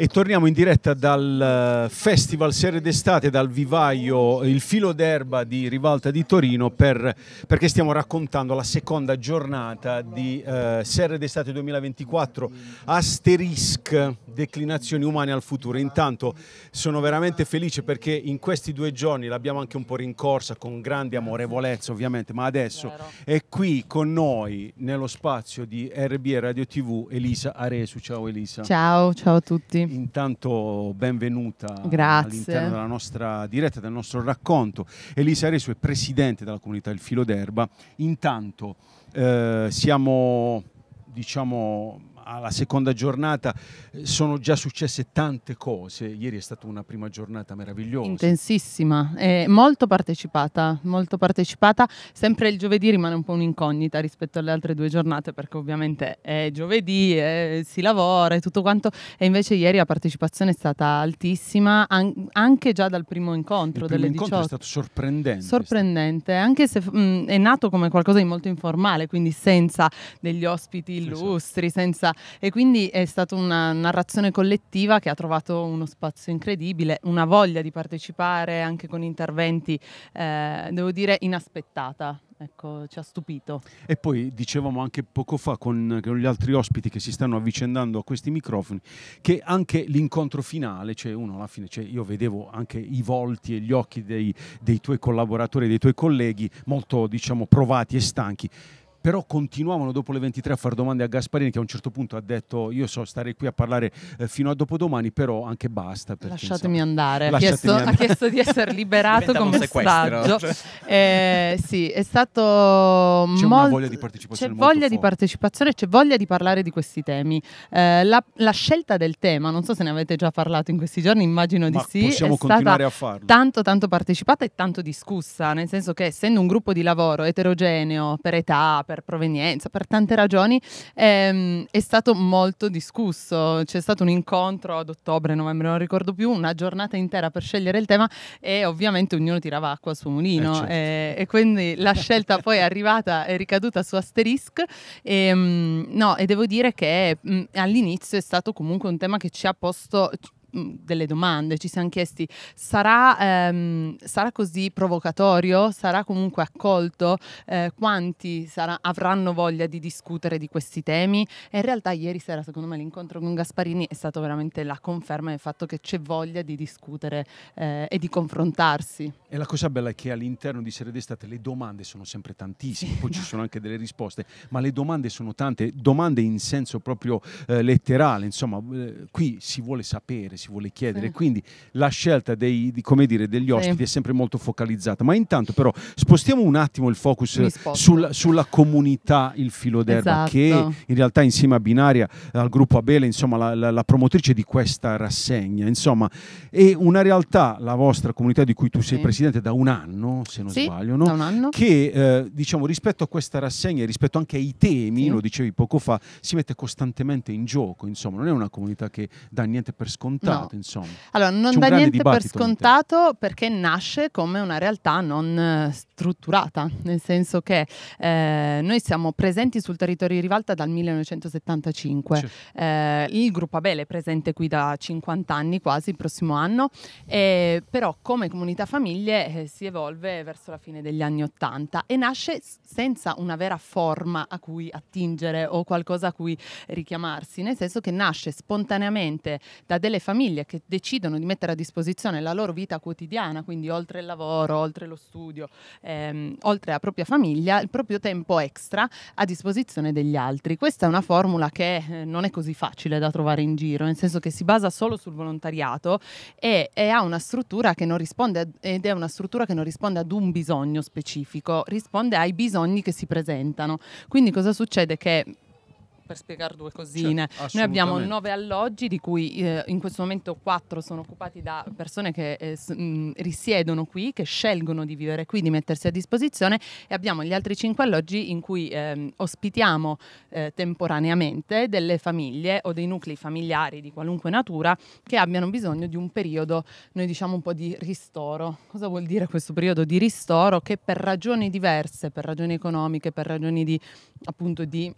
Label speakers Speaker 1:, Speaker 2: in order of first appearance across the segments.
Speaker 1: e torniamo in diretta dal eh, Festival Serie d'Estate, dal vivaio Il filo d'erba di Rivalta di Torino per, perché stiamo raccontando la seconda giornata di eh, Serie d'Estate 2024 Asterisk, declinazioni umane al futuro. Intanto sono veramente felice perché in questi due giorni l'abbiamo anche un po' rincorsa con grande amorevolezza ovviamente, ma adesso è qui con noi nello spazio di RB Radio TV Elisa Aresu. Ciao Elisa. Ciao,
Speaker 2: ciao a tutti.
Speaker 1: Intanto benvenuta Grazie. all'interno della nostra diretta, del nostro racconto. Elisa Resu è presidente della comunità Il Filo d'Erba. Intanto eh, siamo diciamo alla seconda giornata eh, sono già successe tante cose. Ieri è stata una prima giornata meravigliosa.
Speaker 2: Intensissima, eh, molto partecipata, molto partecipata. Sempre il giovedì rimane un po' un'incognita rispetto alle altre due giornate perché ovviamente è giovedì, è, si lavora e tutto quanto. E invece ieri la partecipazione è stata altissima an anche già dal primo incontro. Il primo incontro 18. è stato
Speaker 1: sorprendente.
Speaker 2: Sorprendente, anche se mh, mm, è nato come qualcosa di molto informale, quindi senza degli ospiti esatto. illustri, esatto. senza e quindi è stata una narrazione collettiva che ha trovato uno spazio incredibile, una voglia di partecipare anche con interventi, eh, devo dire, inaspettata ecco, ci ha stupito.
Speaker 1: E poi dicevamo anche poco fa con, con, gli altri ospiti che si stanno avvicendando a questi microfoni che anche l'incontro finale, cioè uno alla fine, cioè io vedevo anche i volti e gli occhi dei, dei tuoi collaboratori, dei tuoi colleghi molto diciamo provati e stanchi però continuavano dopo le 23 a fare domande a Gasparini che a un certo punto ha detto io so stare qui a parlare eh, fino a dopodomani, però anche basta. Perché, Lasciatemi insomma, andare, ha chiesto, andare. ha chiesto, di essere
Speaker 2: liberato con messaggio. Eh, sì, è stato... C'è molto... voglia di partecipazione. C'è voglia di partecipazione, c'è voglia di parlare di questi temi. Eh, la, la, scelta del tema, non so se ne avete già parlato in questi giorni, immagino di Ma sì, possiamo è continuare a farlo. tanto tanto partecipata e tanto discussa, nel senso che essendo un gruppo di lavoro eterogeneo per età, per per provenienza, per tante ragioni, ehm, è stato molto discusso. C'è stato un incontro ad ottobre, novembre, non ricordo più, una giornata intera per scegliere il tema e ovviamente ognuno tirava acqua al suo mulino. Eh certo. e, eh, e quindi la scelta poi è arrivata, è ricaduta su Asterisk. E, ehm, no, e devo dire che mh, mm, all'inizio è stato comunque un tema che ci ha posto Mm, delle domande, ci siamo chiesti sarà, ehm, sarà così provocatorio, sarà comunque accolto, eh, quanti sarà, avranno voglia di discutere di questi temi e in realtà ieri sera secondo me l'incontro con Gasparini è stato veramente la conferma del fatto che c'è voglia di discutere eh, e di confrontarsi.
Speaker 1: E la cosa bella è che all'interno di Serie d'Estate le domande sono sempre tantissime, poi ci sono anche delle risposte, ma le domande sono tante, domande in senso proprio eh, letterale, insomma eh, qui si vuole sapere, si vuole chiedere. Sì. Quindi la scelta dei, di, dire, degli ospiti sì. è sempre molto focalizzata. Ma intanto però spostiamo un attimo il focus sul, sulla comunità Il Filo d'Erba, esatto. che in realtà insieme a Binaria, al gruppo Abele, insomma, la, la, la promotrice di questa rassegna, insomma, è una realtà, la vostra comunità di cui tu sei sì. presidente da un anno, se non sbaglio, no? anno. che eh, diciamo rispetto a questa rassegna e rispetto anche ai temi, lo dicevi poco fa, si mette costantemente in gioco, insomma, non è una comunità che dà niente per scontato scontato, no. insomma. Allora, non dà niente per scontato
Speaker 2: perché nasce come una realtà non eh, strutturata, nel senso che eh, noi siamo presenti sul territorio di Rivalta dal 1975. Certo. Eh, il gruppo Abele è presente qui da 50 anni quasi, il prossimo anno, e, però come comunità famiglie eh, si evolve verso la fine degli anni 80 e nasce senza una vera forma a cui attingere o qualcosa a cui richiamarsi, nel senso che nasce spontaneamente da delle famiglie famiglie che decidono di mettere a disposizione la loro vita quotidiana, quindi oltre il lavoro, oltre lo studio, ehm, oltre la propria famiglia, il proprio tempo extra a disposizione degli altri. Questa è una formula che eh, non è così facile da trovare in giro, nel senso che si basa solo sul volontariato e, e ha una struttura che non risponde ad, ed è una struttura che non risponde ad un bisogno specifico, risponde ai bisogni che si presentano. Quindi cosa succede? Che per spiegare due cioè, cosine. Cioè, Noi abbiamo nove alloggi, di cui eh, in questo momento quattro sono occupati da persone che eh, s- mh, mm, risiedono qui, che scelgono di vivere qui, di mettersi a disposizione e abbiamo gli altri cinque alloggi in cui ehm, ospitiamo eh, temporaneamente delle famiglie o dei nuclei familiari di qualunque natura che abbiano bisogno di un periodo, noi diciamo un po' di ristoro. Cosa vuol dire questo periodo di ristoro? Che per ragioni diverse, per ragioni economiche, per ragioni di appunto di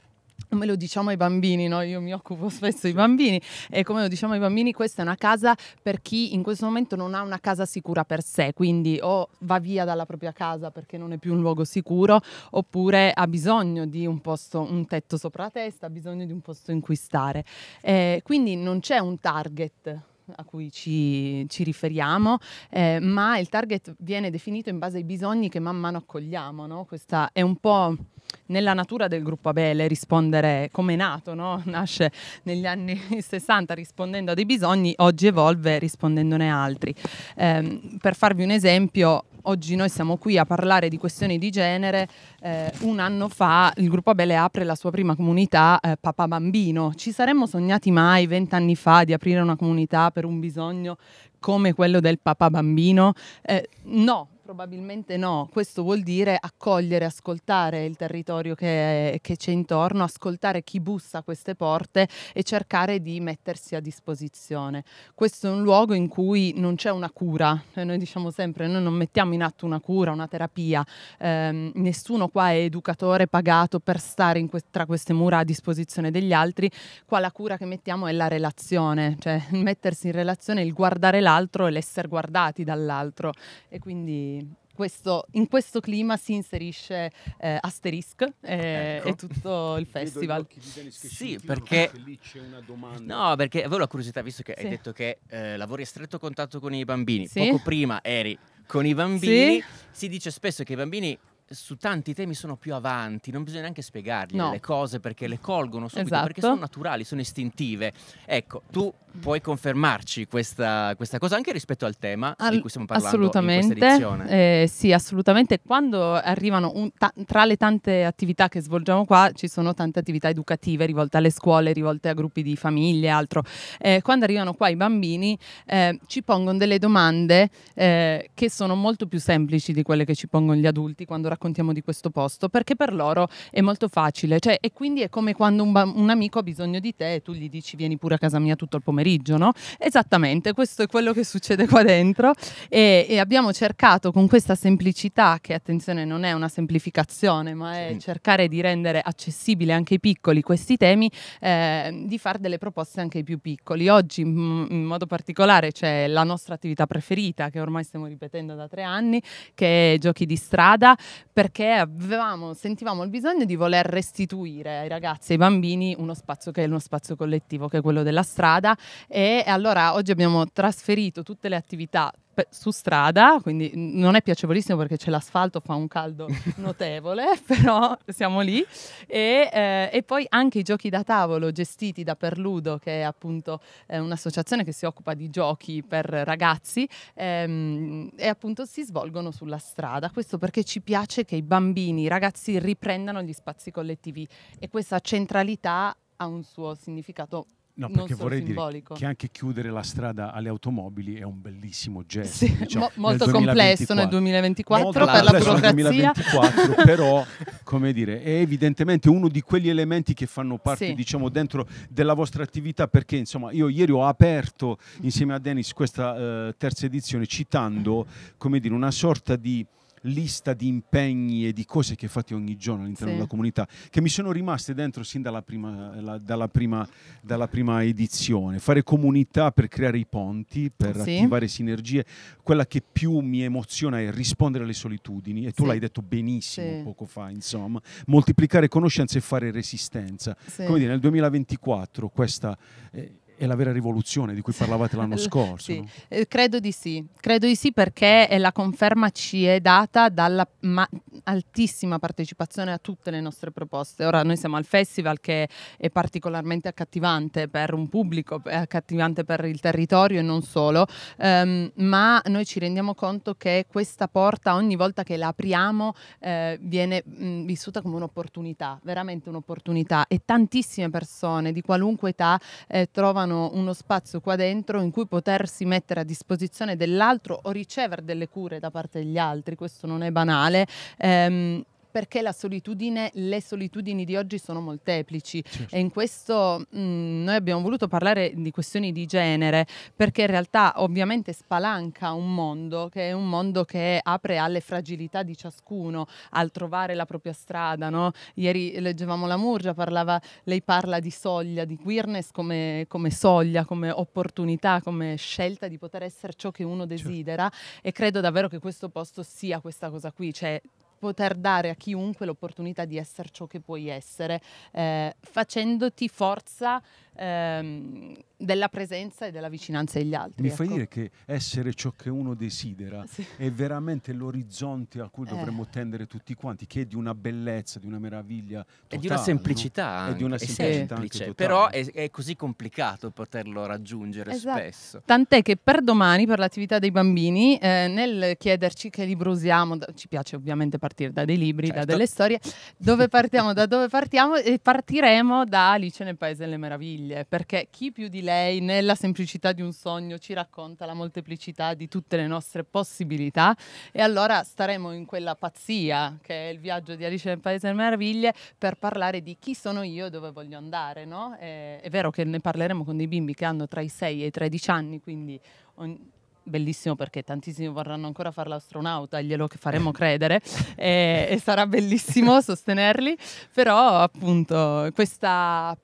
Speaker 2: come lo diciamo ai bambini, no? io mi occupo spesso di bambini e come lo diciamo ai bambini questa è una casa per chi in questo momento non ha una casa sicura per sé, quindi o va via dalla propria casa perché non è più un luogo sicuro oppure ha bisogno di un posto, un tetto sopra la testa, ha bisogno di un posto in cui stare. Eh, quindi non c'è un target a cui ci, ci riferiamo, eh, ma il target viene definito in base ai bisogni che man mano accogliamo, no? questa è un po' nella natura del gruppo Abele rispondere come è nato, no? nasce negli anni 60 rispondendo a dei bisogni, oggi evolve rispondendone a altri. Eh, per farvi un esempio, oggi noi siamo qui a parlare di questioni di genere. Eh, un anno fa il gruppo Abele apre la sua prima comunità eh, Papà Bambino. Ci saremmo sognati mai vent'anni fa di aprire una comunità per un bisogno come quello del papà bambino? Eh, no, Probabilmente no, questo vuol dire accogliere, ascoltare il territorio che, che, c'è intorno, ascoltare chi bussa a queste porte e cercare di mettersi a disposizione. Questo è un luogo in cui non c'è una cura, eh, noi diciamo sempre, noi non mettiamo in atto una cura, una terapia, eh, nessuno qua è educatore pagato per stare que- tra queste mura a disposizione degli altri, qua la cura che mettiamo è la relazione, cioè mettersi in relazione, il guardare l'altro e l'essere guardati dall'altro e quindi questo, in questo clima si inserisce eh, Asterisk eh, ecco. e tutto il festival. Sì, perché lì c'è una domanda. No, perché avevo
Speaker 3: la curiosità, visto che sì. hai detto che eh, lavori a stretto contatto con i bambini, sì. poco prima eri con i bambini, sì. si dice spesso che i bambini su tanti temi sono più avanti, non bisogna neanche spiegargli no. le cose perché le colgono subito, esatto. perché sono naturali, sono istintive. Ecco, tu puoi confermarci questa, questa cosa anche rispetto al tema All- di cui stiamo parlando assolutamente,
Speaker 2: eh, sì, assolutamente. Quando arrivano, un, ta- tra le tante attività che svolgiamo qua, ci sono tante attività educative rivolte alle scuole, rivolte a gruppi di famiglie e altro. Eh, quando arrivano qua i bambini eh, ci pongono delle domande eh, che sono molto più semplici di quelle che ci pongono gli adulti quando raccontano raccontiamo di questo posto, perché per loro è molto facile, cioè, e quindi è come quando un, ba- un, amico ha bisogno di te e tu gli dici vieni pure a casa mia tutto il pomeriggio, no? Esattamente, questo è quello che succede qua dentro e, e abbiamo cercato con questa semplicità, che attenzione non è una semplificazione, ma è sì. cercare di rendere accessibile anche ai piccoli questi temi, eh, di fare delle proposte anche ai più piccoli. Oggi m- in modo particolare c'è la nostra attività preferita, che ormai stiamo ripetendo da tre anni, che è giochi di strada, perché avevamo, sentivamo il bisogno di voler restituire ai ragazzi e ai bambini uno spazio che è uno spazio collettivo, che è quello della strada e allora oggi abbiamo trasferito tutte le attività su strada, quindi non è piacevolissimo perché c'è l'asfalto, fa un caldo notevole, però siamo lì. E, eh, e, poi anche i giochi da tavolo gestiti da Perludo, che è appunto eh, un'associazione che si occupa di giochi per ragazzi, ehm, e appunto si svolgono sulla strada. Questo perché ci piace che i bambini, i ragazzi riprendano gli spazi collettivi e questa centralità ha un suo significato No, perché vorrei simbolico. dire che
Speaker 1: anche chiudere la strada alle automobili è un bellissimo gesto. Sì, diciamo, mo- molto nel complesso nel 2024 molto per la burocrazia. 2024, però, come dire, è evidentemente uno di quegli elementi che fanno parte, sì. diciamo, dentro della vostra attività perché, insomma, io ieri ho aperto insieme a Dennis questa eh, terza edizione citando, come dire, una sorta di lista di impegni e di cose che fate ogni giorno all'interno sì. della comunità che mi sono rimaste dentro sin dalla prima, eh, la, dalla prima, dalla prima edizione. Fare comunità per creare i ponti, per sì. attivare sinergie, quella che più mi emoziona è rispondere alle solitudini e tu sì. l'hai detto benissimo poco fa, insomma, moltiplicare conoscenze e fare resistenza. Come dire, nel 2024 questa... Eh, è la vera rivoluzione di cui parlavate l'anno scorso. sì. no?
Speaker 2: eh, credo di sì, credo di sì perché la conferma ci è data dalla altissima partecipazione a tutte le nostre proposte. Ora noi siamo al festival che è particolarmente accattivante per un pubblico, è accattivante per il territorio e non solo, ehm, ma noi ci rendiamo conto che questa porta ogni volta che la apriamo eh, viene mh, mm, vissuta come un'opportunità, veramente un'opportunità e tantissime persone di qualunque età eh, trovano trovano uno spazio qua dentro in cui potersi mettere a disposizione dell'altro o ricevere delle cure da parte degli altri, questo non è banale. Ehm, perché la solitudine, le solitudini di oggi sono molteplici certo. e in questo mh, mm, noi abbiamo voluto parlare di questioni di genere perché in realtà ovviamente spalanca un mondo che è un mondo che apre alle fragilità di ciascuno al trovare la propria strada. No? Ieri leggevamo la Murgia, parlava, lei parla di soglia, di queerness come, come soglia, come opportunità, come scelta di poter essere ciò che uno certo. desidera certo. e credo davvero che questo posto sia questa cosa qui, cioè poter dare a chiunque l'opportunità di essere ciò che puoi essere, eh, facendoti forza ehm, della presenza e della vicinanza degli altri. Mi ecco. fai dire
Speaker 1: che essere ciò che uno desidera sì. è veramente l'orizzonte a cui eh. dovremmo tendere tutti quanti, che è di una bellezza, di una meraviglia totale, e di una semplicità. No? È di una semplicità semplice, però
Speaker 3: è, è, così complicato poterlo raggiungere esatto. spesso.
Speaker 2: Tant'è che per domani, per l'attività dei bambini, eh, nel chiederci che libro usiamo, ci piace ovviamente partire da dei libri, certo. da delle storie, dove partiamo, da dove partiamo e partiremo da Alice nel Paese delle Meraviglie meraviglie, perché chi più di lei nella semplicità di un sogno ci racconta la molteplicità di tutte le nostre possibilità e allora staremo in quella pazzia che è il viaggio di Alice nel Paese delle Meraviglie per parlare di chi sono io e dove voglio andare, no? è, è vero che ne parleremo con dei bimbi che hanno tra i 6 e i 13 anni, quindi... On- bellissimo perché tantissimi vorranno ancora fare l'astronauta, glielo faremo credere e, e sarà bellissimo sostenerli, però appunto questa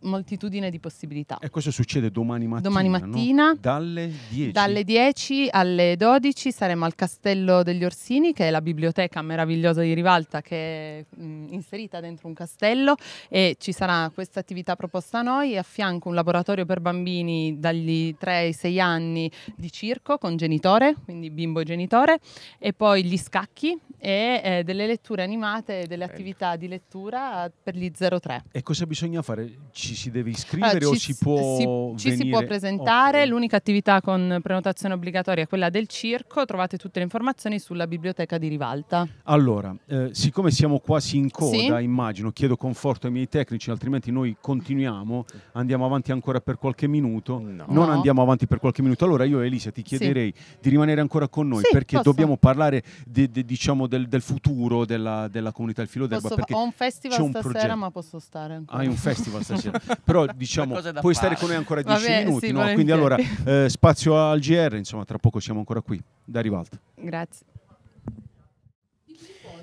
Speaker 2: moltitudine di possibilità. E
Speaker 1: questo succede domani mattina? Domani mattina no? dalle, 10. dalle
Speaker 2: 10. alle 12 saremo al Castello degli Orsini, che è la biblioteca meravigliosa di Rivalta che è mh, inserita dentro un castello e ci sarà questa attività proposta a noi e a fianco un laboratorio per bambini dagli 3 ai 6 anni di circo con genitore, quindi bimbo e genitore e poi gli scacchi e eh, delle letture animate e delle Bello. attività di lettura per gli 03.
Speaker 1: E cosa bisogna fare? Ci ci si deve ah, iscrivere ah, o ci, si può si, Ci si può presentare,
Speaker 2: okay. l'unica attività con prenotazione obbligatoria è quella del circo, trovate tutte le informazioni sulla biblioteca di Rivalta.
Speaker 1: Allora, eh, siccome siamo quasi in coda, sì? immagino, chiedo conforto ai miei tecnici, altrimenti noi continuiamo, andiamo avanti ancora per qualche minuto, no. non no. andiamo avanti per qualche minuto. Allora io Elisa ti chiederei sì. di rimanere ancora con noi sì, perché posso. dobbiamo parlare de, de, diciamo del, del, futuro della, della comunità Il Filo d'Erba. Posso, ho un festival stasera un ma posso stare. Ancora. Hai un festival stasera. però diciamo puoi stare con noi ancora 10 minuti, sì, no? quindi allora eh, spazio al GR, insomma tra poco siamo ancora qui. Da Rivalta.
Speaker 2: Grazie.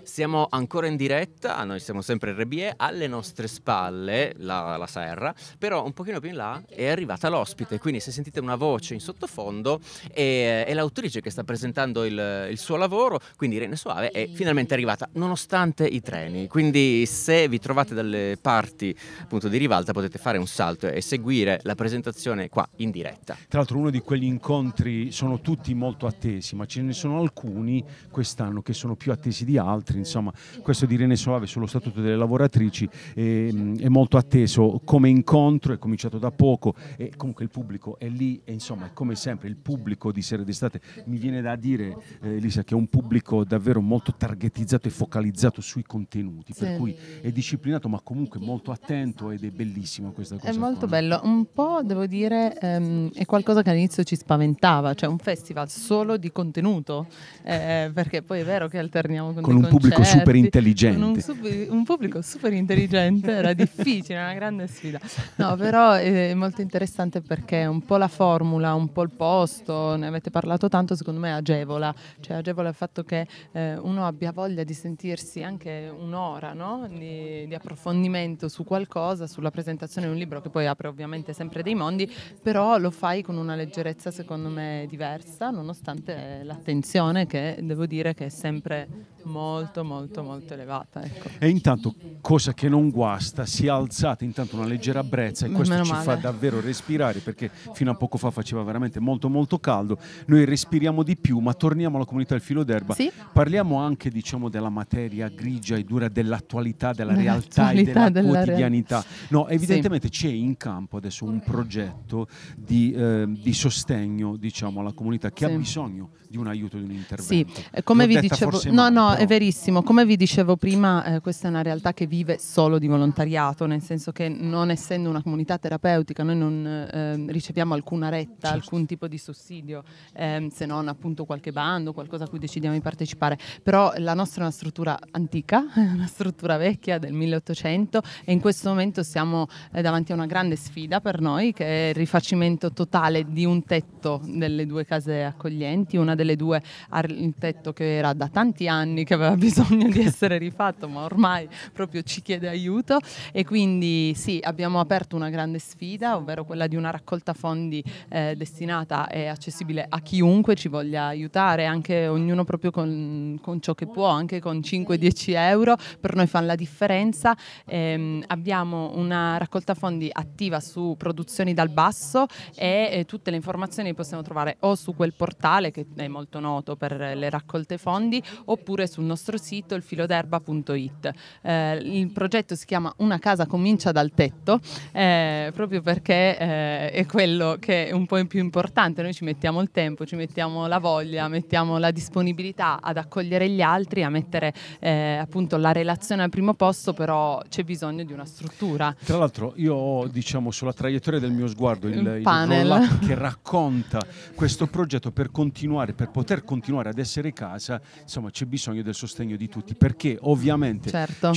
Speaker 3: Siamo ancora in diretta, noi siamo sempre in RBE, alle nostre spalle la, la serra, però un pochino più in là è arrivata l'ospite, quindi se sentite una voce in sottofondo è, è l'autrice che sta presentando il, il, suo lavoro, quindi Irene Soave è finalmente arrivata nonostante i treni, quindi se vi trovate dalle parti appunto di rivalta potete fare un salto e seguire la presentazione qua in
Speaker 1: diretta. Tra l'altro uno di quegli incontri sono tutti molto attesi, ma ce ne sono alcuni quest'anno che sono più attesi di altri altri. Insomma, questo di Irene Soave sullo Statuto delle lavoratrici è, ehm, è, molto atteso come incontro, è cominciato da poco e comunque il pubblico è lì e insomma, come sempre, il pubblico di Sera d'estate mi viene da dire, eh, Elisa, che è un pubblico davvero molto targetizzato e focalizzato sui contenuti, sì. per cui è disciplinato ma comunque molto attento ed è bellissimo questa cosa. È molto qua,
Speaker 2: bello, no? un po' devo dire ehm, è qualcosa che all'inizio ci spaventava, cioè un festival solo di contenuto, eh, perché poi è vero che alterniamo con, con un pubblico pubblico certi, super intelligente. Un, sub, un, pubblico super intelligente era difficile, una grande sfida. No, però eh, è molto interessante perché un po' la formula, un po' il posto, ne avete parlato tanto, secondo me agevola. Cioè agevola il fatto che eh, uno abbia voglia di sentirsi anche un'ora no? di, di approfondimento su qualcosa, sulla presentazione di un libro che poi apre ovviamente sempre dei mondi, però lo fai con una leggerezza secondo me diversa, nonostante eh, l'attenzione che devo dire che è sempre molto molto molto molto elevata. Ecco.
Speaker 1: E intanto, cosa che non guasta, si è alzata intanto una leggera brezza e questo ci male. fa davvero respirare perché fino a poco fa faceva veramente molto molto caldo, noi respiriamo di più ma torniamo alla comunità del filo d'erba, sì? parliamo anche diciamo della materia grigia e dura dell'attualità, della Nella realtà e della, della quotidianità. Real... No, evidentemente sì. c'è in campo adesso un progetto di, eh, di sostegno diciamo alla comunità che sì. ha bisogno di un aiuto, di un intervento. Sì, eh, come vi dicevo, no, male, no,
Speaker 2: però... è verissimo. Come vi dicevo prima, eh, questa è una realtà che vive solo di volontariato, nel senso che non essendo una comunità terapeutica, noi non eh, riceviamo alcuna retta, certo. alcun tipo di sussidio, ehm, se non appunto qualche bando, qualcosa a cui decidiamo di partecipare. Però la nostra è una struttura antica, una struttura vecchia del 1800 e in questo momento siamo eh, davanti a una grande sfida per noi che è il rifacimento totale di un tetto delle due case accoglienti, una delle delle due ha tetto che era da tanti anni che aveva bisogno di essere rifatto, ma ormai proprio ci chiede aiuto e quindi sì, abbiamo aperto una grande sfida, ovvero quella di una raccolta fondi eh, destinata e accessibile a chiunque ci voglia aiutare, anche ognuno proprio con, con ciò che può, anche con 5-10 euro, per noi fa la differenza. Eh, abbiamo una raccolta fondi attiva su produzioni dal basso e eh, tutte le informazioni le possiamo trovare o su quel portale che è molto noto per le raccolte fondi, oppure sul nostro sito ilfiloderba.it. Eh, il progetto si chiama Una casa comincia dal tetto, eh, proprio perché eh, è quello che è un po' più importante, noi ci mettiamo il tempo, ci mettiamo la voglia, mettiamo la disponibilità ad accogliere gli altri, a mettere eh, appunto la relazione al primo posto, però c'è bisogno di una struttura.
Speaker 1: Tra l'altro io ho diciamo sulla traiettoria del mio sguardo il, il, il che racconta questo progetto per continuare per poter continuare ad essere casa, insomma, c'è bisogno del sostegno di tutti, perché ovviamente certo.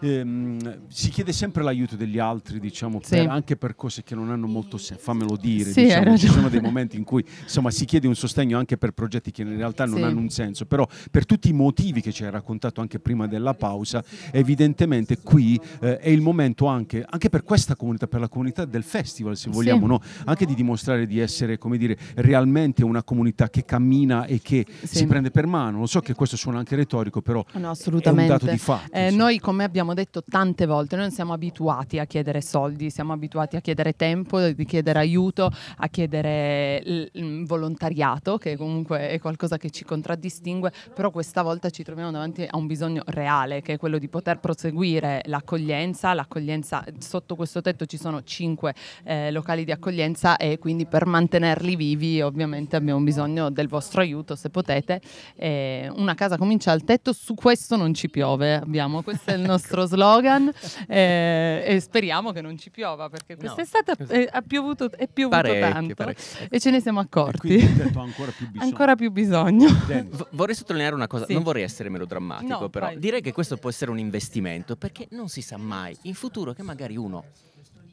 Speaker 1: ehm, si chiede sempre l'aiuto degli altri, diciamo, sì. per, anche per cose che non hanno molto senso, fammelo dire, sì, diciamo, ci sono dei momenti in cui insomma, si chiede un sostegno anche per progetti che in realtà non sì. hanno un senso, però per tutti i motivi che ci hai raccontato anche prima della pausa, evidentemente qui eh, è il momento anche, anche, per questa comunità, per la comunità del festival, se vogliamo, no? anche di dimostrare di essere, come dire, realmente una comunità che cammina cammina e che sì. si prende per mano. Lo so che questo suona anche retorico, però oh
Speaker 2: no, è un dato di fatto. Eh, noi, come abbiamo detto tante volte, noi non siamo abituati a chiedere soldi, siamo abituati a chiedere tempo, a chiedere aiuto, a chiedere volontariato, che comunque è qualcosa che ci contraddistingue, però questa volta ci troviamo davanti a un bisogno reale, che è quello di poter proseguire l'accoglienza. l'accoglienza sotto questo tetto ci sono cinque eh, locali di accoglienza e quindi per mantenerli vivi ovviamente abbiamo bisogno del vostro vostro aiuto se potete. Eh, una casa comincia al tetto, su questo non ci piove, abbiamo, questo è il nostro slogan eh, e speriamo che non ci piova perché quest'estate no. è, esatto. è, piovuto, è piovuto parecchio, tanto parecchio. e ce ne siamo accorti. ancora più bisogno. ancora più bisogno. V- vorrei sottolineare
Speaker 3: una cosa, sì. non vorrei essere melodrammatico no, però, vai. direi che questo può essere un investimento perché non si sa mai
Speaker 2: in futuro che magari uno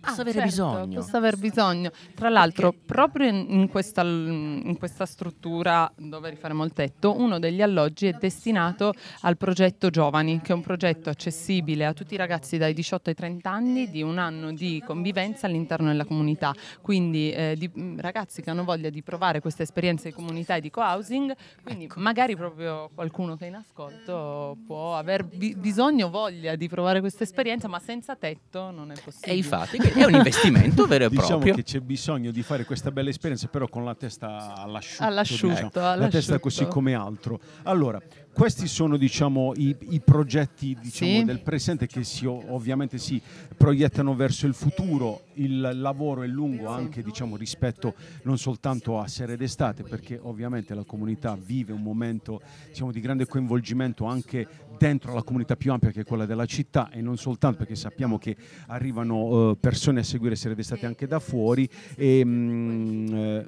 Speaker 2: posso ah, avere certo, bisogno. Posso aver bisogno. Tra l'altro, Perché... proprio in questa, in questa, struttura dove rifaremo il tetto, uno degli alloggi è destinato al progetto Giovani, che è un progetto accessibile a tutti i ragazzi dai 18 ai 30 anni di un anno di convivenza all'interno della comunità. Quindi eh, di, mm, ragazzi che hanno voglia di provare questa esperienza di comunità e di co-housing, quindi ecco. magari proprio qualcuno che è in ascolto può aver bi- bisogno, voglia di provare questa esperienza, ma senza tetto non è possibile. E infatti, è un investimento vero e diciamo proprio. Diciamo che
Speaker 1: c'è bisogno di fare questa bella esperienza, però con la testa all'asciutto. all'asciutto, diciamo. all'asciutto. La testa così come altro. Allora, questi sono diciamo, i, i, progetti diciamo, sì. del presente che si, ovviamente si proiettano verso il futuro. Il lavoro è lungo anche diciamo, rispetto non soltanto a sere d'estate, perché ovviamente la comunità vive un momento diciamo, di grande coinvolgimento anche dentro la comunità più ampia che è quella della città e non soltanto perché sappiamo che arrivano eh, persone a seguire sere d'estate anche da fuori. E, ehm, mh, eh,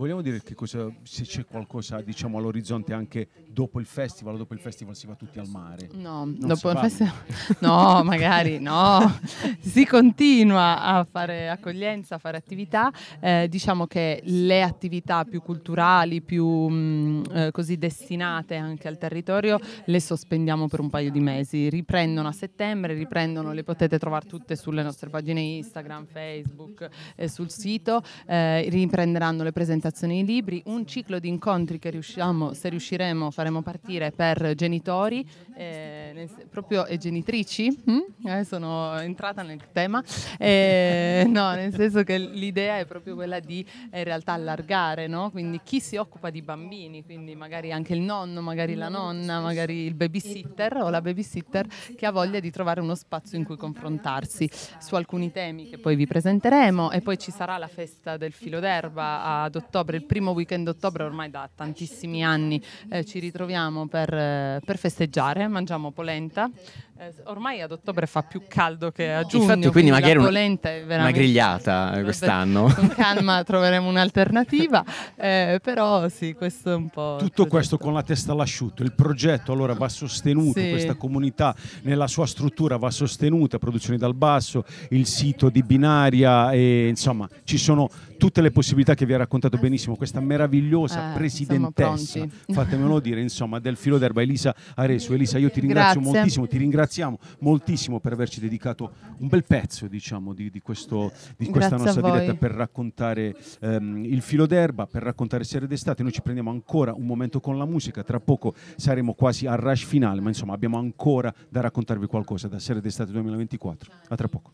Speaker 1: Vogliamo dire che cosa, se c'è qualcosa diciamo, all'orizzonte anche dopo il festival, dopo il festival si va tutti al mare? No, dopo il festival no, magari
Speaker 2: no, si continua a fare accoglienza, a fare attività, eh, diciamo che le attività più culturali, più mh, mm, eh, così destinate anche al territorio, le sospendiamo per un paio di mesi, riprendono a settembre, riprendono, le potete trovare tutte sulle nostre pagine Instagram, Facebook, eh, sul sito, eh, riprenderanno le presentazioni presentazione di libri, un ciclo di incontri che riusciamo, se riusciremo, faremo partire per genitori eh, proprio, e eh, genitrici. Hm? Eh, sono entrata nel tema. Eh, no, nel senso che l'idea è proprio quella di eh, in realtà allargare, no? Quindi chi si occupa di bambini, quindi magari anche il nonno, magari la nonna, magari il babysitter o la babysitter che ha voglia di trovare uno spazio in cui confrontarsi su alcuni temi che poi vi presenteremo e poi ci sarà la festa del filo d'erba ad ottobre ottobre, il primo weekend d'ottobre ormai da tantissimi anni eh, ci ritroviamo per, eh, per festeggiare, mangiamo polenta. Eh, ormai ad ottobre fa più caldo che a giugno. Infatti, quindi, quindi magari una, una,
Speaker 1: grigliata quest'anno. Con
Speaker 2: calma troveremo un'alternativa, eh, però sì, questo è un po'.
Speaker 1: Tutto questo con la testa all'asciutto. Il progetto allora va sostenuto, sì. questa comunità nella sua struttura va sostenuta, produzioni dal basso, il sito di Binaria, e, insomma ci sono tutte le possibilità che vi ha raccontato eh benissimo questa meravigliosa eh, presidentessa, fatemelo dire, insomma, del filo d'erba Elisa Aresu. Elisa, io ti ringrazio Grazie. moltissimo, ti ringrazio ringraziamo moltissimo per averci dedicato un bel pezzo diciamo, di, di, questo, di questa Grazie nostra diretta per raccontare ehm, il filo d'erba, per raccontare Serie d'estate. Noi ci prendiamo ancora un momento con la musica, tra poco saremo quasi al rush finale, ma insomma abbiamo ancora da raccontarvi qualcosa da Serie d'estate 2024. A tra poco.